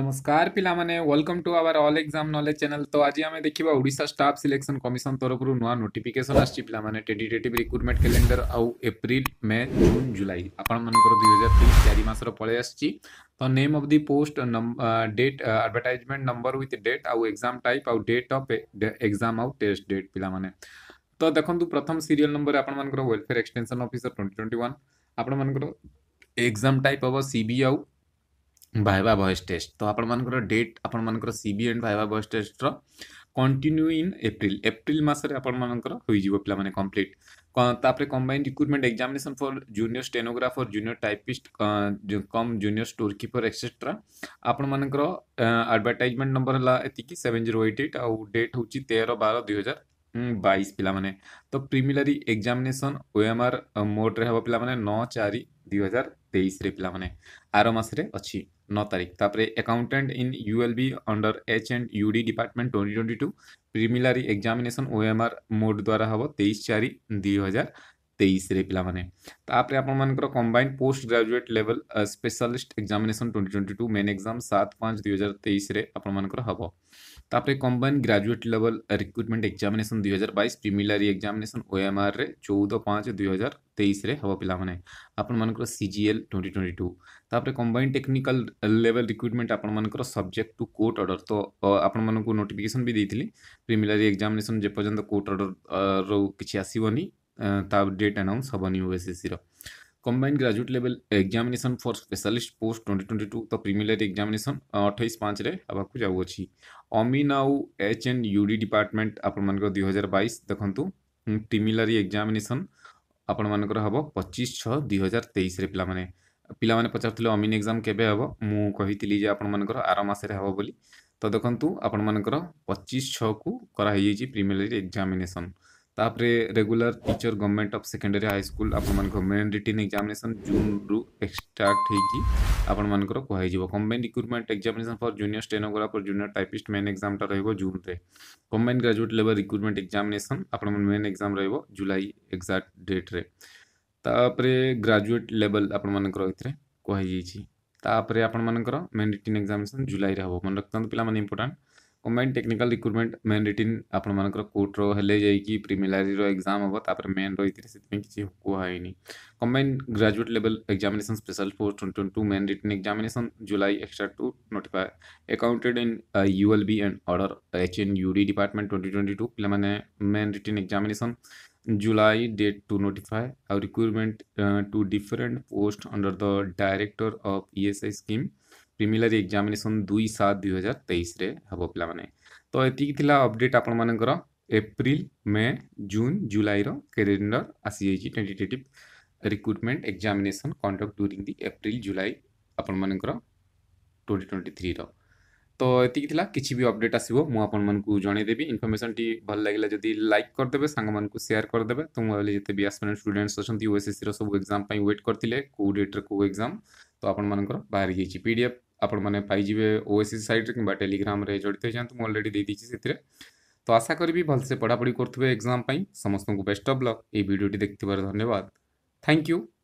नमस्कार पिला माने welcome to our all exam knowledge channel तो आज आम देखा ओडा स्टाफ सिलेक्शन कमिशन तरफ नुआ नोटिफिकेसन आने टेडिटेटिव रिक्रुटमेंट कैलेंडर आउ एप्रिल मे जून जुलाई आपण मन दुई हजार तीस चारिमास पलि तो name of the post date advertisement number with date आउ एग्जाम टाइप आउ डेट अफ एग्जाम आउ टेस्ट डेट पे तो देखो प्रथम serial number welfare extension officer twenty twenty one आपर एग्जाम टाइप हम सी आउ ଭାଇବା ଭଏସ୍ ଟେଷ୍ଟ ତ ଆପଣମାନଙ୍କର ଡେଟ୍ ଆପଣମାନଙ୍କର C B and viva voice ଟେଷ୍ଟର କଣ୍ଟିନ୍ୟୁ ଇନ୍ ଏପ୍ରିଲ ଏପ୍ରିଲ ମାସରେ ଆପଣମାନଙ୍କର ହୋଇଯିବ ପିଲାମାନେ କମ୍ପ୍ଲିଟ୍ ତାପରେ combine recruitment examination for junior stenographer junior typist cum junior store keeper etcetera ଆପଣମାନଙ୍କର ଆଡ଼ଭର୍ଟାଇଜମେଣ୍ଟ ନମ୍ବର ହେଲା ଏତିକି ସେଭେନ୍ ଜିରୋ ଏଇଟ୍ ଏଇଟ୍ ଆଉ ଡେଟ୍ ହେଉଛି ତେର ବାର ଦୁଇହଜାର બાવીસ પિલામાને તો પ્રિમિલારી એક્ઝામિનેસન ଓଏମ୍ଆର୍ ମୋଡ଼୍ରେ ହେବ ପିଲାମାନେ ନଅ ଚାରି ଦୁଇ ହଜାର ତେଇଶରେ ପିଲାମାନେ ଆର ମାସରେ ଅଛି ନଅ ତାରିଖ ତାପରେ accountant in U L B under H and U D department twenty twenty two preliminary examination OMR mode ଦ୍ୱାରା ହେବ ତେଇଶ ଚାରି ଦୁଇ ହଜାର तेईस पे आपर combined post graduate level specialist examination twenty twenty two main exam सात पाँच दुई हजार तेईस हम तापर combined graduate level recruitment examination दुई हजार बैस preliminary examination O M R चौदह पाँच दुई हजार तेईस हम पिला आपर सी G L twenty twenty two तापर कंबाइंड टेक्निकल लेवल रिक्रुटमेंट आपर सब्जेक्ट टू कोर्ट अर्डर तो आपको तो, नोटिफिकेसन भी देखी प्रिमिलारी एक्जामेसन जपर्यंत कोर्ट अर्डर रो कि आसवनी ତା ଡେଟ୍ ଆନାଉନ୍ସ ହେବନି ଓଏସ୍ଏସ୍ସିର combine graduate level examination for specialist post twenty twenty two ତ ପ୍ରିମିଲାରୀ ଏକ୍ଜାମିନେସନ୍ ଅଠେଇଶ ପାଞ୍ଚରେ ହେବାକୁ ଯାଉଅଛି ଅମିନ୍ ଆଉ H and U D department ଆପଣମାନଙ୍କର ଦୁଇହଜାର ବାଇଶ ଦେଖନ୍ତୁ ପ୍ରିମିଲାରୀ ଏକ୍ଜାମିନେସନ୍ ଆପଣମାନଙ୍କର ହେବ ପଚିଶ ଛଅ ଦୁଇହଜାର ତେଇଶରେ ପିଲାମାନେ ପିଲାମାନେ ପଚାରୁଥିଲେ ଅମିନ୍ ଏକ୍ଜାମ୍ କେବେ ହେବ ମୁଁ କହିଥିଲି ଯେ ଆପଣମାନଙ୍କର ଆର ମାସରେ ହେବ ବୋଲି ତ ଦେଖନ୍ତୁ ଆପଣମାନଙ୍କର ପଚିଶ ଛଅକୁ କରାହେଇଯାଇଛି ପ୍ରିମିଲାରୀ ଏକ୍ଜାମିନେସନ୍ तापरे regular teacher government of secondary high school main written examination June रु एक्सट्राक्ट होकर कहुई combine recruitment examination for junior stenograph और जूनियर टाइपिस्ट मेन एक्जाम रोक जून में combine graduate level recruitment examination main exam July exact डेट्रे graduate level आपर ए कहुई आपर मेन रिटर्न एक्जामेसन जुलाई में हम मन रखता पे important combine technical recruitment main written आपर कोर्ट रेल जाइए प्रिमिलारी एक्जाम हेतर मेन रही है किसी कहुनी combined graduate level examination special force twenty twenty two main written examination July extra to notified accounted in U B and order H N U D department twenty twenty two पे main written examination July date to notified आ recruitment to different post under the director of E S I scheme preliminary examination दुई सात दुई हजार तेईस हम पाने तो ये अबडेट आपण मानकर April May June July calendar आसी जाइटेटिव recruitment examination conduct during the April July आपण मानकर ट्वेंटी ट्वेंटी थ्री र तो ये किसी भी अपडेट आसो मुझे जनईदेवी इनफर्मेसन टी भल लगे जब लाइक करदे सांग सेयार करदे तो मुझे जिते भी आसपे स्टूडेंट्स अच्छा ओएसएससी सब एक्जाम वेट करते कौ डेट्रे कौ एक्जाम तो आपर बाहरी पी डी एफ आपने पाइबे ओएसएस सैड्रे कि टेलीग्राम जड़ित जाए मुझे अलरेडी से तो आशा करी भलसे पढ़ापढ़ी करेंगे एक्जाम समस्त को बेस्ट अफ लक भिडियोटी देखने धन्यवाद थैंक यू